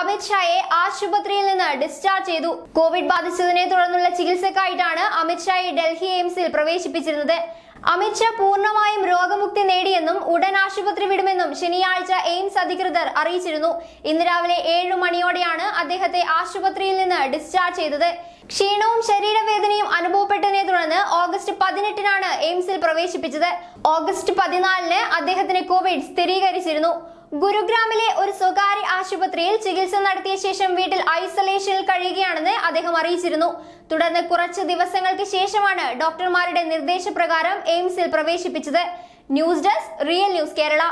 അമിത് ഷായെ ആശുപത്രിയിൽ നിന്ന് ഡിസ്ചാർജ് ചെയ്തു കോവിഡ് ബാധിച്ചതിനെ തുടർന്നുള്ള ചികിത്സക്കായിട്ടാണ് അമിത് ഷായെ ഡൽഹി എയിംസിൽ പ്രവേശിപ്പിച്ചിരുന്നത് അമിത് ഷാ പൂർണ്ണമായും രോഗമുക്തി നേടിയെന്നും ഉടൻ ആശുപത്രി വിടുമെന്നും ശനിയാഴ്ച എയിംസ് അധികൃതർ അറിയിച്ചിരുന്നു ഇന്ന് രാവിലെ ഏഴു മണിയോടെയാണ് അദ്ദേഹത്തെ ആശുപത്രിയിൽ നിന്ന് ഡിസ്ചാർജ് ചെയ്തത് ക്ഷീണവും ശരീരവേദനയും ഓഗസ്റ്റ് പതിനെട്ടിനാണ് എയിംസിൽ പ്രവേശിപ്പിച്ചത് ഓഗസ്റ്റ് പതിനാലിന് അദ്ദേഹത്തിന് കോവിഡ് സ്ഥിരീകരിച്ചിരുന്നു ഗുരുഗ്രാമിലെ ഒരു സ്വകാര്യ ആശുപത്രിയിൽ ചികിത്സ നടത്തിയ ശേഷം വീട്ടിൽ ഐസൊലേഷനിൽ കഴിയുകയാണെന്ന് അദ്ദേഹം അറിയിച്ചിരുന്നു തുടർന്ന് കുറച്ച് ദിവസങ്ങൾക്ക് ശേഷമാണ് ഡോക്ടർമാരുടെ നിർദ്ദേശപ്രകാരം എയിംസിൽ പ്രവേശിപ്പിച്ചത് news desk real news Kerala